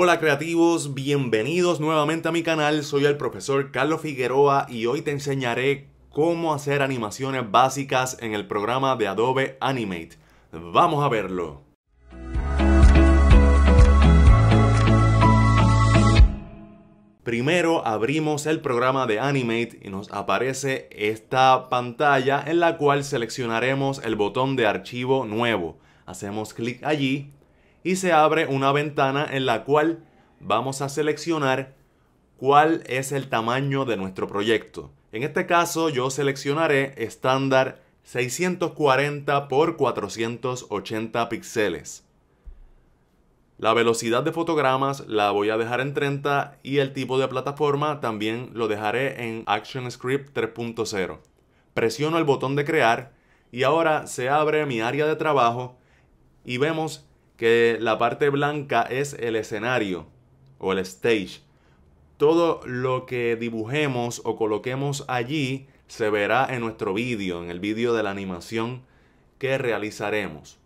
Hola creativos, bienvenidos nuevamente a mi canal, soy el profesor Carlos Figueroa y hoy te enseñaré cómo hacer animaciones básicas en el programa de Adobe Animate. Vamos a verlo. Primero abrimos el programa de Animate y nos aparece esta pantalla en la cual seleccionaremos el botón de archivo nuevo. Hacemos clic allí y se abre una ventana en la cual vamos a seleccionar cuál es el tamaño de nuestro proyecto. En este caso yo seleccionaré estándar 640 x 480 píxeles. La velocidad de fotogramas la voy a dejar en 30 y el tipo de plataforma también lo dejaré en ActionScript 3.0. Presiono el botón de crear y ahora se abre mi área de trabajo y vemos que la parte blanca es el escenario o el stage. Todo lo que dibujemos o coloquemos allí se verá en nuestro vídeo, en el vídeo de la animación que realizaremos.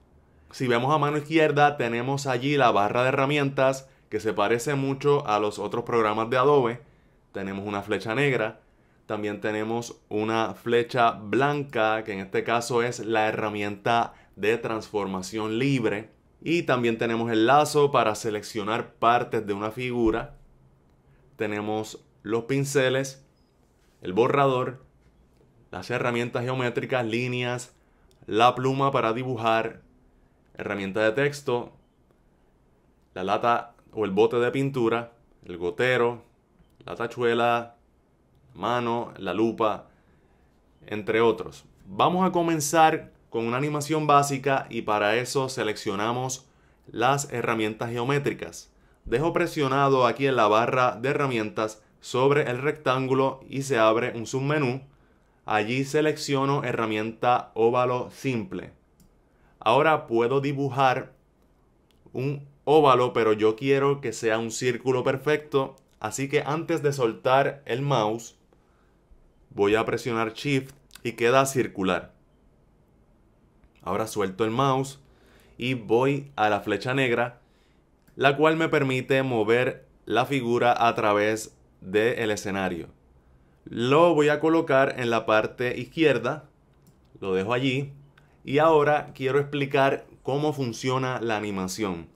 Si vemos a mano izquierda tenemos allí la barra de herramientas que se parece mucho a los otros programas de Adobe. Tenemos una flecha negra, también tenemos una flecha blanca que en este caso es la herramienta de transformación libre y también tenemos el lazo para seleccionar partes de una figura. Tenemos los pinceles, el borrador, las herramientas geométricas, líneas, la pluma para dibujar, herramienta de texto, la lata o el bote de pintura, el gotero, la tachuela, mano, la lupa, entre otros. Vamos a comenzar con una animación básica y para eso seleccionamos las herramientas geométricas. Dejo presionado aquí en la barra de herramientas sobre el rectángulo y se abre un submenú. Allí selecciono herramienta óvalo simple. Ahora puedo dibujar un óvalo, pero yo quiero que sea un círculo perfecto. Así que antes de soltar el mouse, voy a presionar Shift y queda circular. Ahora suelto el mouse y voy a la flecha negra, la cual me permite mover la figura a través del escenario. Lo voy a colocar en la parte izquierda, lo dejo allí, y ahora quiero explicar cómo funciona la animación.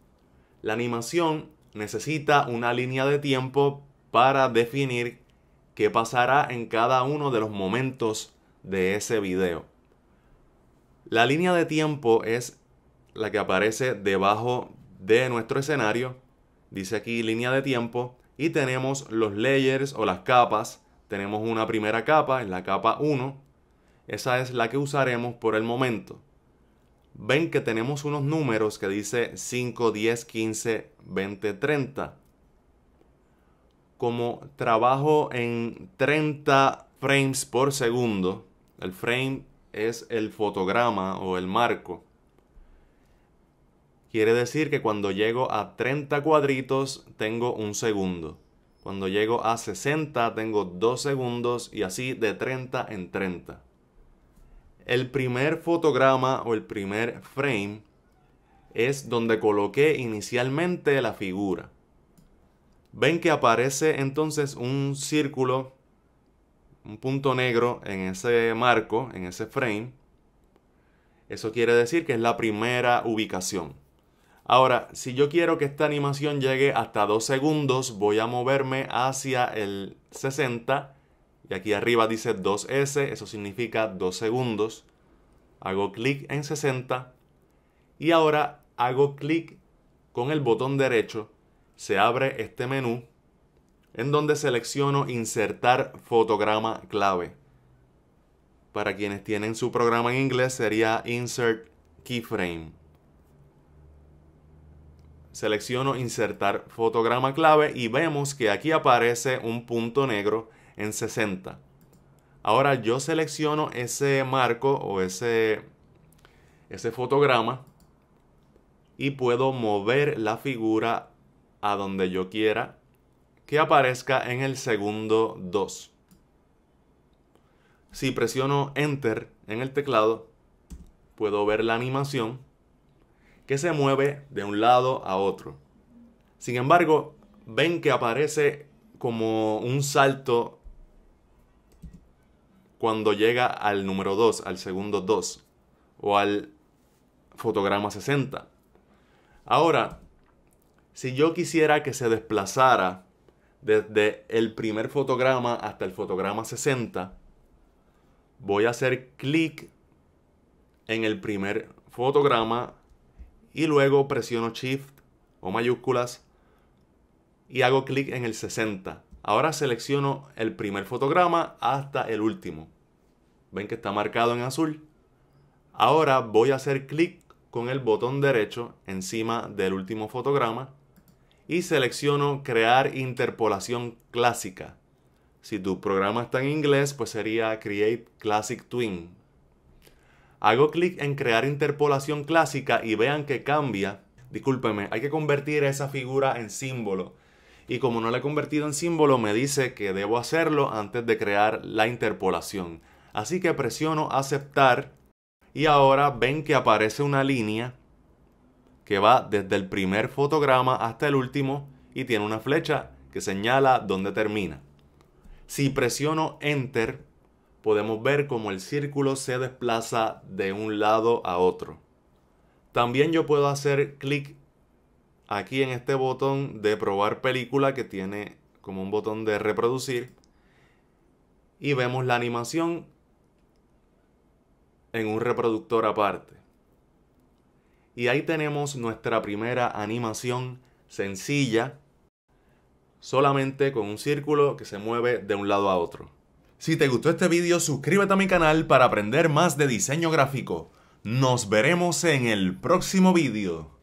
La animación necesita una línea de tiempo para definir qué pasará en cada uno de los momentos de ese video. La línea de tiempo es la que aparece debajo de nuestro escenario. Dice aquí línea de tiempo y tenemos los layers o las capas. Tenemos una primera capa, es la capa 1. Esa es la que usaremos por el momento. Ven que tenemos unos números que dice 5, 10, 15, 20, 30. Como trabajo en 30 frames por segundo, el frame es el fotograma o el marco. Quiere decir que cuando llego a 30 cuadritos tengo un segundo. Cuando llego a 60 tengo 2 segundos y así de 30 en 30. El primer fotograma o el primer frame es donde coloqué inicialmente la figura. Ven que aparece entonces un círculo un punto negro en ese marco, en ese frame, eso quiere decir que es la primera ubicación. Ahora, si yo quiero que esta animación llegue hasta 2 segundos, voy a moverme hacia el 60. Y aquí arriba dice 2S, eso significa 2 segundos. Hago clic en 60. Y ahora hago clic con el botón derecho. Se abre este menú en donde selecciono insertar fotograma clave. Para quienes tienen su programa en inglés sería insert keyframe. Selecciono insertar fotograma clave y vemos que aquí aparece un punto negro en 60. Ahora yo selecciono ese marco o ese, ese fotograma y puedo mover la figura a donde yo quiera que aparezca en el segundo 2. Si presiono Enter en el teclado, puedo ver la animación que se mueve de un lado a otro. Sin embargo, ven que aparece como un salto cuando llega al número 2, al segundo 2 o al fotograma 60. Ahora, si yo quisiera que se desplazara desde el primer fotograma hasta el fotograma 60, voy a hacer clic en el primer fotograma y luego presiono Shift o mayúsculas y hago clic en el 60. Ahora selecciono el primer fotograma hasta el último. Ven que está marcado en azul. Ahora voy a hacer clic con el botón derecho encima del último fotograma y selecciono crear interpolación clásica. Si tu programa está en inglés, pues sería Create Classic Twin. Hago clic en crear interpolación clásica y vean que cambia. Discúlpeme, hay que convertir esa figura en símbolo. Y como no la he convertido en símbolo, me dice que debo hacerlo antes de crear la interpolación. Así que presiono aceptar y ahora ven que aparece una línea que va desde el primer fotograma hasta el último y tiene una flecha que señala dónde termina. Si presiono Enter, podemos ver cómo el círculo se desplaza de un lado a otro. También yo puedo hacer clic aquí en este botón de probar película que tiene como un botón de reproducir y vemos la animación en un reproductor aparte. Y ahí tenemos nuestra primera animación sencilla, solamente con un círculo que se mueve de un lado a otro. Si te gustó este vídeo, suscríbete a mi canal para aprender más de diseño gráfico. Nos veremos en el próximo vídeo.